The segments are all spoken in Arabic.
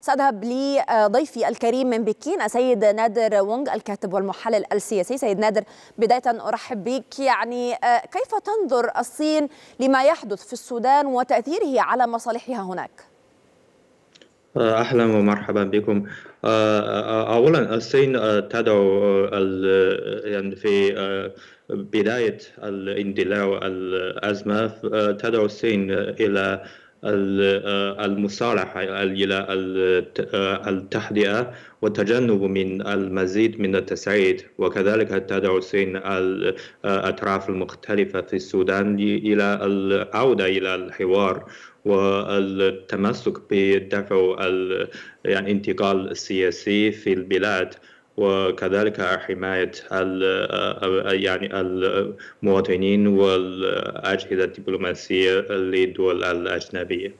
سأذهب لضيفي الكريم من بكين السيد نادر وونغ الكاتب والمحلل السياسي سيد نادر بداية أرحب بك يعني آه، كيف تنظر الصين لما يحدث في السودان وتأثيره على مصالحها هناك؟ آه، اهلا ومرحبا بكم آه، اولا الصين تدعو يعني في بدايه الاندلاع الازمه تدعو الصين الى آه، المصالحة إلى آه، التحدئة وتجنب من المزيد من التسعيد وكذلك تدعو الصين آه، الأطراف المختلفة في السودان إلى العودة إلى الحوار والتمسك بدفع الانتقال يعني السياسي في البلاد وكذلك حماية آه، يعني المواطنين والأجهزة الدبلوماسية للدول الأجنبية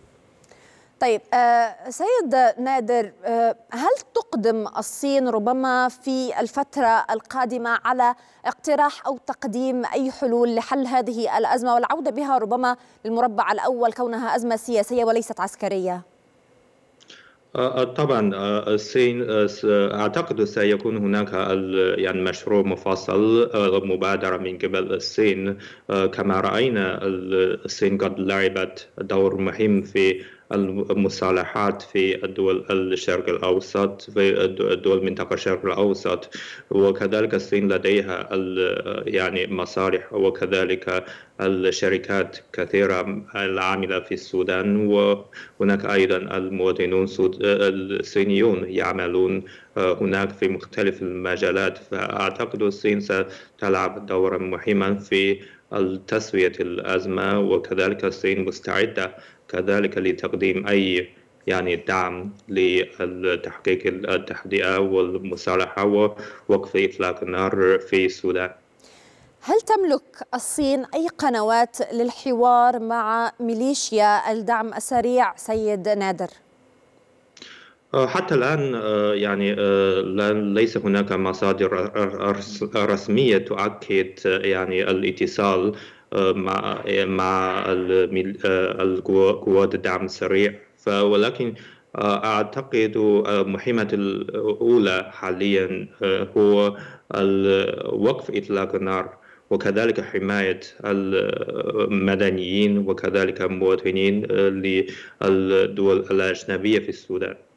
طيب آه، سيد نادر آه، هل تقدم الصين ربما في الفترة القادمة على اقتراح أو تقديم أي حلول لحل هذه الأزمة والعودة بها ربما للمربع الأول كونها أزمة سياسية وليست عسكرية؟ آه، آه، طبعا آه، اعتقد سيكون هناك يعني مشروع مفصل مبادره من قبل الصين كما راينا الصين قد لعبت دور مهم في المصالحات في الدول الشرق الأوسط في الدول منطقة الشرق الأوسط وكذلك الصين لديها يعني مصالح وكذلك الشركات كثيرة العاملة في السودان وهناك أيضا المواطنون الصينيون يعملون آه، هناك في مختلف المجالات فأعتقد الصين ستلعب دورا مهما في التسوية الأزمة وكذلك الصين مستعدة كذلك لتقديم أي يعني دعم لتحقيق التهدئة والمصالحة ووقف إطلاق النار في السودان هل تملك الصين أي قنوات للحوار مع ميليشيا الدعم السريع سيد نادر؟ آه، حتى الآن آه، يعني آه، ليس هناك مصادر رسمية تؤكد يعني الاتصال مع مع القوات الدعم السريع ولكن أعتقد مهمة الأولى حاليا هو وقف إطلاق النار وكذلك حماية المدنيين وكذلك المواطنين للدول الأجنبية في السودان